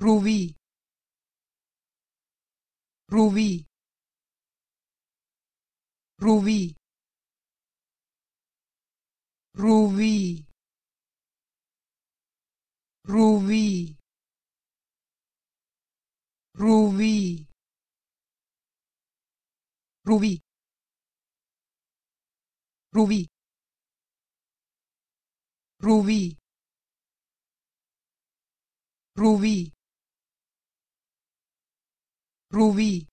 Ruby Ruby Ruby Ruby Ruby Ruby Ruby Ruby Ruby Ruby رووی